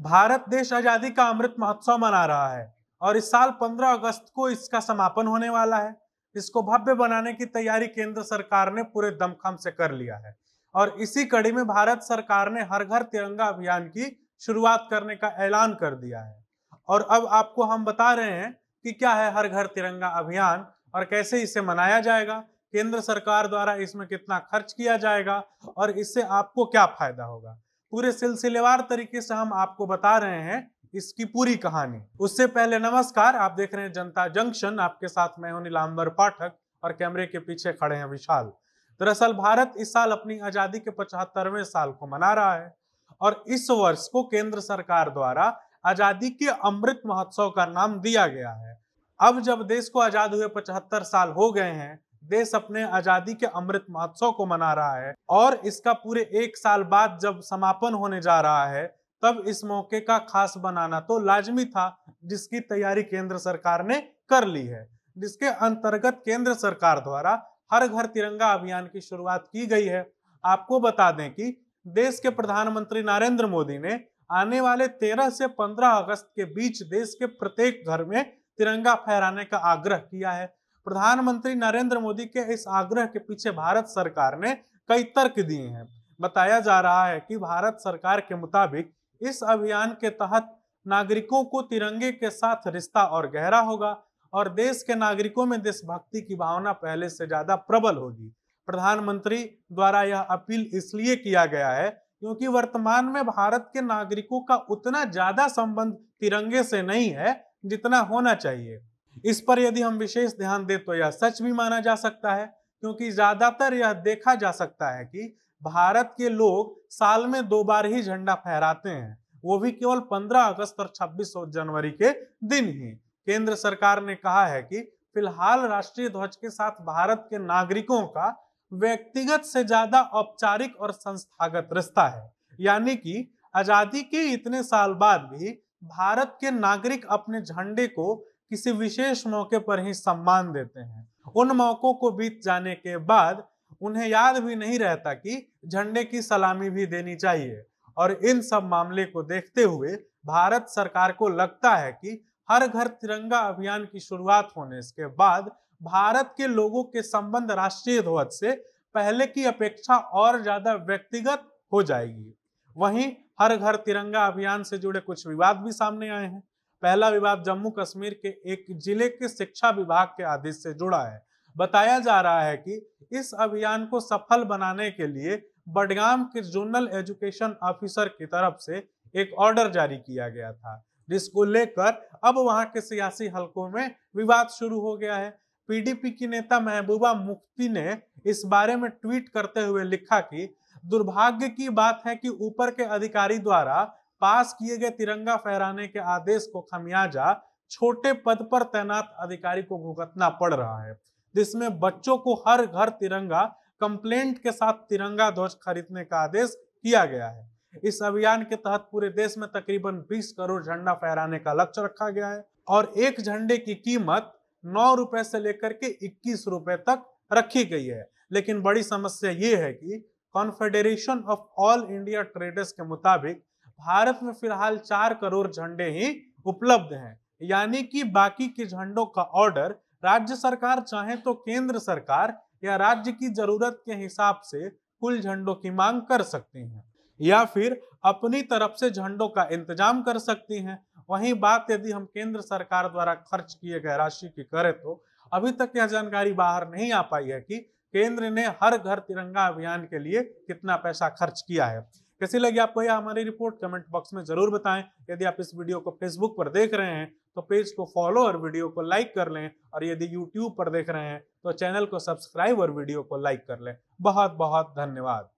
भारत देश आजादी का अमृत महोत्सव मना रहा है और इस साल 15 अगस्त को इसका समापन होने वाला है इसको भव्य बनाने की तैयारी केंद्र सरकार ने पूरे दमखम से कर लिया है और इसी कड़ी में भारत सरकार ने हर घर तिरंगा अभियान की शुरुआत करने का ऐलान कर दिया है और अब आपको हम बता रहे हैं कि क्या है हर घर तिरंगा अभियान और कैसे इसे मनाया जाएगा केंद्र सरकार द्वारा इसमें कितना खर्च किया जाएगा और इससे आपको क्या फायदा होगा पूरे सिलसिलेवार तरीके से हम आपको बता रहे हैं इसकी पूरी कहानी उससे पहले नमस्कार आप देख रहे हैं जनता जंक्शन आपके साथ मैं हूं नीलाम्बर पाठक और कैमरे के पीछे खड़े हैं विशाल दरअसल भारत इस साल अपनी आजादी के पचहत्तरवें साल को मना रहा है और इस वर्ष को केंद्र सरकार द्वारा आजादी के अमृत महोत्सव का नाम दिया गया है अब जब देश को आजाद हुए पचहत्तर साल हो गए हैं देश अपने आजादी के अमृत महोत्सव को मना रहा है और इसका पूरे एक साल बाद जब समापन होने जा रहा है तब इस मौके का खास बनाना तो लाजमी था जिसकी तैयारी केंद्र सरकार ने कर ली है जिसके अंतर्गत केंद्र सरकार द्वारा हर घर तिरंगा अभियान की शुरुआत की गई है आपको बता दें कि देश के प्रधानमंत्री नरेंद्र मोदी ने आने वाले 13 से 15 अगस्त के बीच देश के प्रत्येक घर में तिरंगा फहराने का आग्रह किया है प्रधानमंत्री नरेंद्र मोदी के इस आग्रह के पीछे भारत सरकार ने कई तर्क दिए हैं बताया जा रहा है कि भारत सरकार के मुताबिक इस अभियान के तहत नागरिकों को तिरंगे के साथ रिश्ता और गहरा होगा और देश के नागरिकों में देशभक्ति की भावना पहले से ज्यादा प्रबल होगी प्रधानमंत्री द्वारा यह अपील इसलिए किया गया है क्योंकि वर्तमान में भारत के नागरिकों का उतना ज्यादा संबंध तिरंगे से नहीं है जितना होना चाहिए इस पर यदि हम विशेष ध्यान दें तो यह सच भी माना जा सकता है क्योंकि ज्यादातर यह देखा जा सकता है कि भारत के लोग साल में दो बार ही झंडा फहराते हैं वो भी केवल 15 अगस्त और 26 जनवरी के दिन ही केंद्र सरकार ने कहा है कि फिलहाल राष्ट्रीय ध्वज के साथ भारत के नागरिकों का व्यक्तिगत से ज्यादा औपचारिक और संस्थागत रिश्ता है यानी कि आजादी के इतने साल बाद भी भारत के नागरिक अपने झंडे को किसी विशेष मौके पर ही सम्मान देते हैं उन मौकों को बीत जाने के बाद उन्हें याद भी नहीं रहता कि झंडे की सलामी भी देनी चाहिए और इन सब मामले को देखते हुए भारत सरकार को लगता है कि हर घर तिरंगा अभियान की शुरुआत होने के बाद भारत के लोगों के संबंध राष्ट्रीय ध्वज से पहले की अपेक्षा और ज्यादा व्यक्तिगत हो जाएगी वहीं हर घर तिरंगा अभियान से जुड़े कुछ विवाद भी सामने आए हैं पहला विवाद जम्मू कश्मीर के एक जिले के शिक्षा विभाग के आदेश से जुड़ा है बताया जा रहा है कि इस अभियान को सफल बनाने के लिए बडगाम के जोनल एजुकेशन ऑफिसर की तरफ से एक ऑर्डर जारी किया गया था जिसको लेकर अब वहां के सियासी हलकों में विवाद शुरू हो गया है पीडीपी की नेता महबूबा मुफ्ती ने इस बारे में ट्वीट करते हुए लिखा कि दुर्भाग्य की बात है कि ऊपर के अधिकारी द्वारा पास किए गए तिरंगा फहराने के आदेश को खमियाजा छोटे पद पर तैनात अधिकारी को भुगतना पड़ रहा है जिसमें बच्चों को हर घर तिरंगा कंप्लेंट के साथ तिरंगा ध्वज खरीदने का आदेश किया गया है इस अभियान के तहत पूरे देश में तकरीबन 20 करोड़ झंडा फहराने का लक्ष्य रखा गया है और एक झंडे की कीमत नौ रुपए से लेकर के इक्कीस रुपए तक रखी गई है लेकिन बड़ी समस्या ये है कि Confederation of All India Traders के मुताबिक भारत में फिलहाल चार करोड़ झंडे ही उपलब्ध हैं यानी कि बाकी के झंडों का ऑर्डर राज्य सरकार चाहे तो केंद्र सरकार या राज्य की जरूरत के हिसाब से कुल झंडों की मांग कर सकती हैं या फिर अपनी तरफ से झंडों का इंतजाम कर सकती हैं वहीं बात यदि हम केंद्र सरकार द्वारा खर्च किए गए राशि की करें तो अभी तक यह जानकारी बाहर नहीं आ पाई है कि केंद्र ने हर घर तिरंगा अभियान के लिए कितना पैसा खर्च किया है कैसी लगी आपको यह हमारी रिपोर्ट कमेंट बॉक्स में जरूर बताएं यदि आप इस वीडियो को फेसबुक पर देख रहे हैं तो पेज को फॉलो और वीडियो को लाइक कर लें और यदि यूट्यूब पर देख रहे हैं तो चैनल को सब्सक्राइब और वीडियो को लाइक कर लें बहुत बहुत धन्यवाद